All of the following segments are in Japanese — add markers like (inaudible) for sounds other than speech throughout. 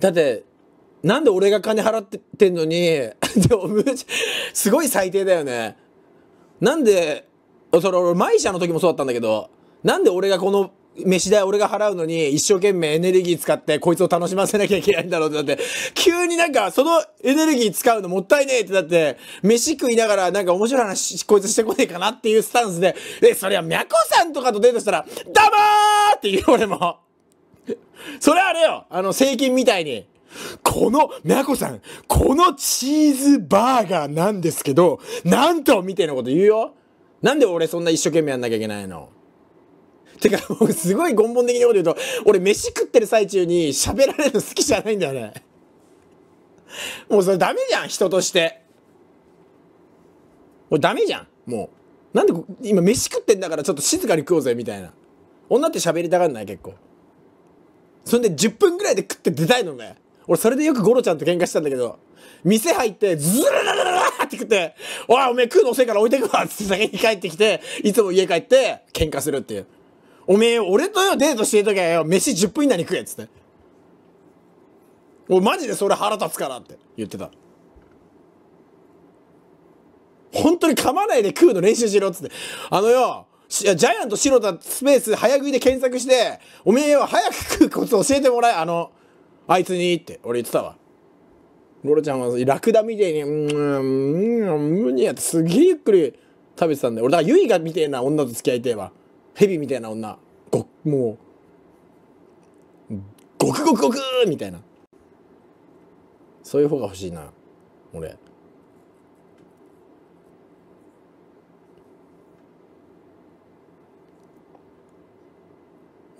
だって、なんで俺が金払ってんのに、(laughs) でも、すごい最低だよね。なんで、それ俺、マイシャの時もそうだったんだけど、なんで俺がこの飯代俺が払うのに一生懸命エネルギー使ってこいつを楽しませなきゃいけないんだろうってだって、急になんかそのエネルギー使うのもったいねえってだって、飯食いながらなんか面白い話こいつしてこねえかなっていうスタンスで、え、それは、ミャコさんとかとデートしたら、ダマーって言う俺も。(laughs) それあれよあの、税金みたいに。この、なこさん、このチーズバーガーなんですけど、なんとみたいなこと言うよなんで俺そんな一生懸命やんなきゃいけないのてか、僕すごい根本的なこと言うと、俺飯食ってる最中に喋られるの好きじゃないんだよね。もうそれダメじゃん、人として。俺ダメじゃん、もう。なんで今飯食ってんだからちょっと静かに食おうぜみたいな。女って喋りたがんない結構。それで10分ぐらいで食って出たいのね。俺それでよくゴロちゃんと喧嘩したんだけど、店入って、ズラララルって食って、おいおめえ食うの遅いから置いてくわって先に帰ってきて、いつも家帰って喧嘩するっていう。おめえ俺とよデートしてるときはよ、飯10分以内に食えっつって。俺マジでそれ腹立つからって言ってた。本当に噛まないで食うの練習しろっつって。あのよ、ジャイアント白田スペース早食いで検索して、おめえは早く食うコツ教えてもらえ、あの、あいつにって、俺言ってたわ。ロロちゃんはラクダみてえに、うん、うん、無理やってすげえゆっくり食べてたんだよ。俺、だからユイがみてえな女と付き合いてえわ。ヘビみたいな女。ご、もう、ごくごくごくみたいな。そういう方が欲しいな、俺。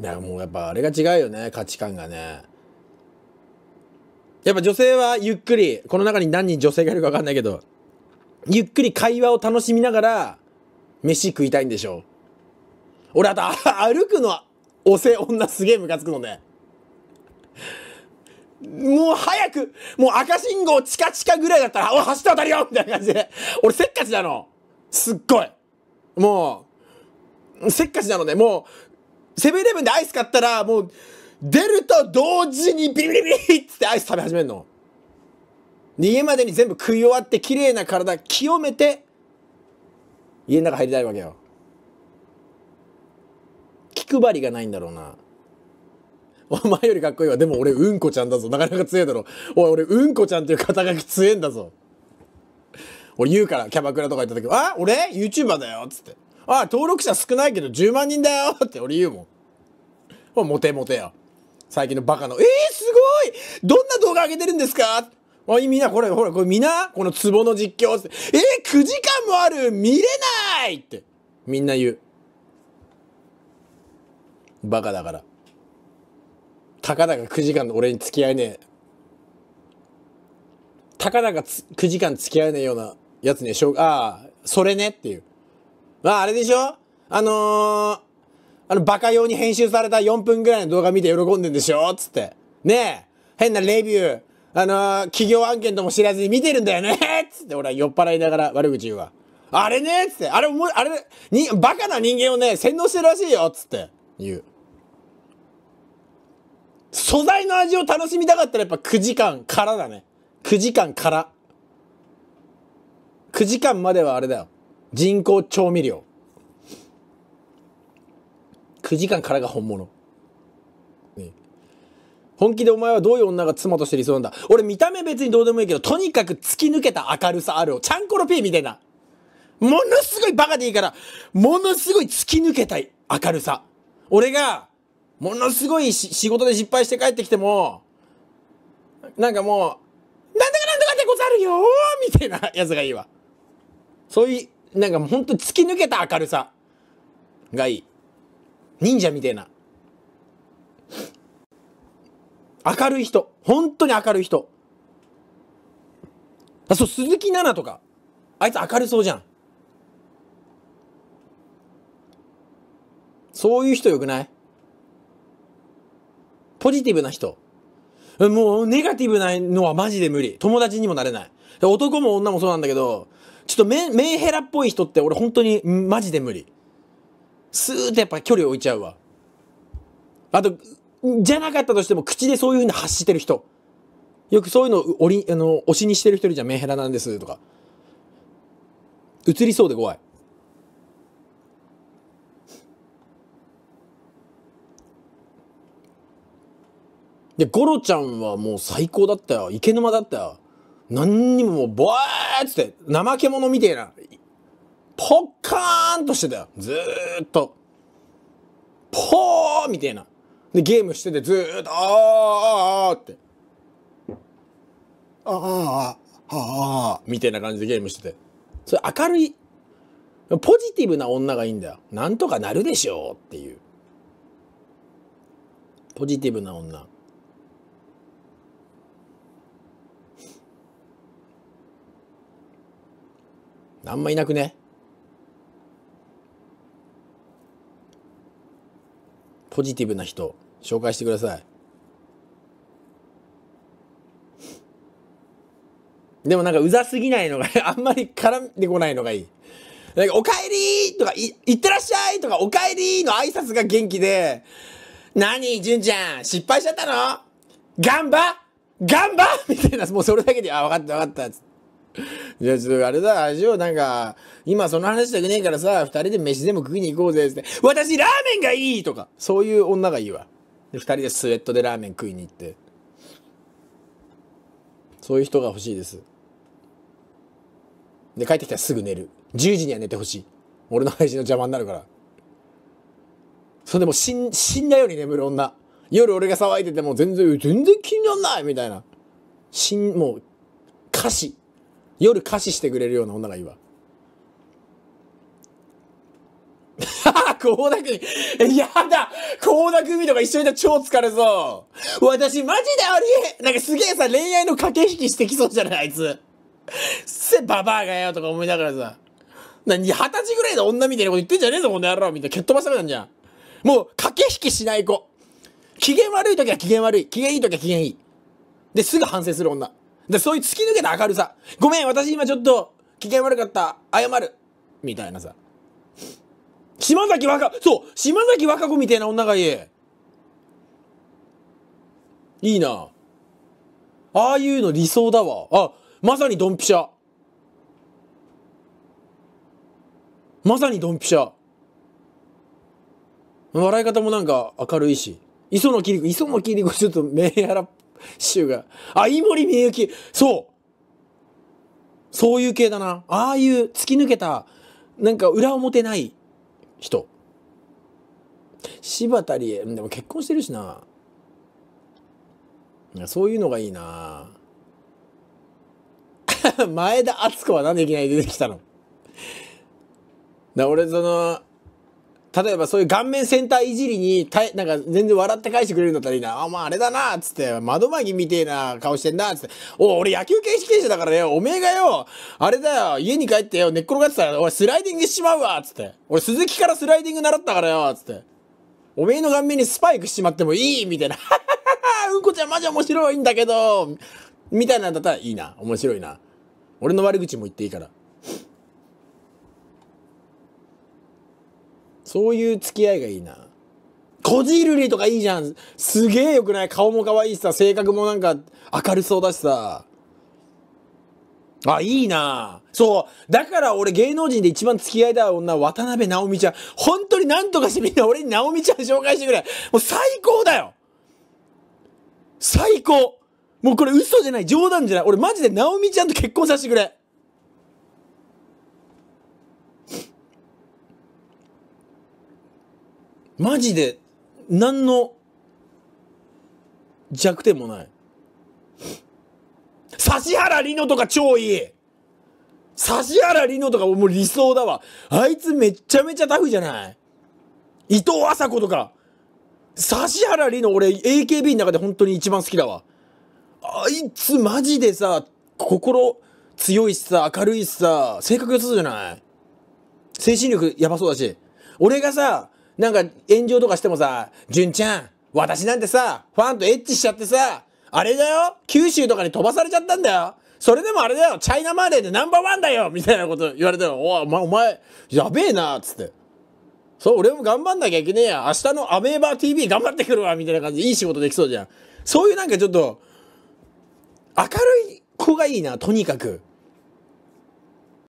だからもうやっぱあれが違うよね、価値観がね。やっぱ女性はゆっくり、この中に何人女性がいるかわかんないけど、ゆっくり会話を楽しみながら、飯食いたいんでしょ。俺あと、(laughs) 歩くのは、おせ女すげえムカつくのね。もう早く、もう赤信号チカチカぐらいだったら、お走って渡るよみたいな感じで。俺せっかちなの。すっごい。もう、せっかちなので、もう、セブンイレブンでアイス買ったら、もう、出ると同時にビリビリビリってアイス食べ始めるの。家までに全部食い終わって綺麗な体清めて、家の中入りたいわけよ。気配りがないんだろうな。お前よりかっこいいわ。でも俺うんこちゃんだぞ。なかなか強いだろ。おい、俺うんこちゃんっていう肩書き強えんだぞ。俺言うから、キャバクラとか行った時、あ俺 ?YouTuber だよっつって。ああ、登録者少ないけど10万人だよって俺言うもん。もモテモテよ。最近のバカの。ええー、すごいどんな動画上げてるんですかい、みんな、これ、ほら、これみんな、このツボの実況って。えー、9時間もある見れないってみんな言う。バカだから。たかだか9時間の俺に付き合えねえ。たかだか9時間付き合えねえようなやつね、しょう、ああ、それねっていう。まあ、あれでしょあのー、あの、バカ用に編集された4分ぐらいの動画見て喜んでんでしょつって。ねえ、変なレビュー、あのー、企業案件とも知らずに見てるんだよね (laughs) つって、俺は酔っ払いながら悪口言うわ。あれねつって、あれも、あれ、に、バカな人間をね、洗脳してるらしいよつって、言う。素材の味を楽しみたかったらやっぱ9時間からだね。9時間から。9時間まではあれだよ。人工調味料。9時間からが本物。ね、本気でお前はどういう女が妻として理想なんだ俺見た目別にどうでもいいけど、とにかく突き抜けた明るさあるを、ちゃんころ P みたいな。ものすごいバカでいいから、ものすごい突き抜けたい明るさ。俺が、ものすごい仕事で失敗して帰ってきても、なんかもう、なんとかなんとかでござるよみたいなやつがいいわ。そういうなんかほんと突き抜けた明るさがいい。忍者みたいな。明るい人。本当に明るい人。あ、そう、鈴木奈々とか。あいつ明るそうじゃん。そういう人よくないポジティブな人。もう、ネガティブなのはマジで無理。友達にもなれない。男も女もそうなんだけど、ちょっとメンヘラっぽい人って俺本当にマジで無理。スーッとやっぱ距離置いちゃうわ。あと、じゃなかったとしても口でそういうふうに発してる人。よくそういうのをおりあの推しにしてる人じゃメンヘラなんですとか。映りそうで怖い。で、ゴロちゃんはもう最高だったよ。池沼だったよ。何にももう、ぼえーっつって、怠け者みてえな、ポッカーンとしてたよ。ずーっと。ポーみたいな。で、ゲームしててずーっと、あーあーあーって。あーあーあーみたいな感じでゲームしてて。それ明るい。ポジティブな女がいいんだよ。なんとかなるでしょうっていう。ポジティブな女。あんまいなくねポジティブな人紹介してくださいでもなんかうざすぎないのが (laughs) あんまり絡んでこないのがいいなんかおかえりとかい、いってらっしゃいとか、おかえりの挨拶が元気で、何、純ちゃん、失敗しちゃったのガンバガンバみたいな、もうそれだけで、あ、分かった分かった、つって。(laughs) じゃあちょっとあれだ、あれしよう、なんか、今その話したくねえからさ、二人で飯でも食いに行こうぜ、って。私ラーメンがいいとか、そういう女がいいわ。で、二人でスウェットでラーメン食いに行って。そういう人が欲しいです。で、帰ってきたらすぐ寝る。10時には寝てほしい。俺の配信の邪魔になるから。それでも死ん死んだように眠る女。夜俺が騒いでても全然、全然気にならないみたいな。死ん、もう、歌詞。夜歌詞してくれるような女がいいわ。高 (laughs) 田君、やだ高田組とか一緒にいたら超疲れそう。私マジでありえなんかすげえさ、恋愛の駆け引きしてきそうじゃないあいつ。せ、ババアがよとか思いながらさ。な、二十歳ぐらいの女みたいなこと言ってんじゃねえぞ、この野郎みたいな。蹴っ飛ばしたくなんじゃん。もう、駆け引きしない子。機嫌悪い時は機嫌悪い。機嫌いい時は機嫌いい。で、すぐ反省する女。で、そういう突き抜けた明るさ。ごめん、私今ちょっと、機嫌悪かった。謝る。みたいなさ。島崎若、そう島崎若子みたいな女がいい。いいな。ああいうの理想だわ。あ、まさにドンピシャ。まさにドンピシャ。笑い方もなんか明るいし。磯野キリコ、磯野キリコちょっと目やらっ主が。あ、井森美幸そうそういう系だな。ああいう突き抜けた、なんか裏表ない人。柴田理恵。でも結婚してるしな。いやそういうのがいいな。(laughs) 前田敦子はなんでいきなり出てきたの (laughs) だ俺その例えばそういう顔面センターいじりに、たなんか全然笑って返してくれるんだったらいいな。あ、まああれだな、つって、窓まギみてえな顔してんな、つって。お、俺野球経験者だからよ、おめえがよ、あれだよ、家に帰ってよ、寝っ転がってたら、俺スライディングしちまうわ、つって。俺鈴木からスライディング習ったからよ、つって。おめえの顔面にスパイクしちまってもいいみたいな。(laughs) うんこちゃんマジ面白いんだけどみたいなんだったらいいな。面白いな。俺の悪口も言っていいから。そういう付き合いがいいな。こじるりとかいいじゃん。すげえよくない顔も可愛いしさ、性格もなんか明るそうだしさ。あ、いいなそう。だから俺芸能人で一番付き合いたい女渡辺直美ちゃん。本当になんとかしてみんな俺に直美ちゃん紹介してくれ。もう最高だよ最高もうこれ嘘じゃない冗談じゃない俺マジで直美ちゃんと結婚させてくれマジで、何の弱点もない。指原莉乃とか超いい指原莉乃とかもう理想だわ。あいつめちゃめちゃタフじゃない伊藤麻子とか。指原莉乃俺 AKB の中で本当に一番好きだわ。あいつマジでさ、心強いしさ、明るいしさ、性格良さそうじゃない精神力やばそうだし。俺がさ、なんか炎上とかしてもさ、純ちゃん、私なんてさ、ファンとエッチしちゃってさ、あれだよ九州とかに飛ばされちゃったんだよそれでもあれだよチャイナマネーでナンバーワンだよみたいなこと言われたら、おお前、お前、やべえなつって。そう、俺も頑張んなきゃいけねえや。明日のアメーバー TV 頑張ってくるわみたいな感じでいい仕事できそうじゃん。そういうなんかちょっと、明るい子がいいな、とにかく。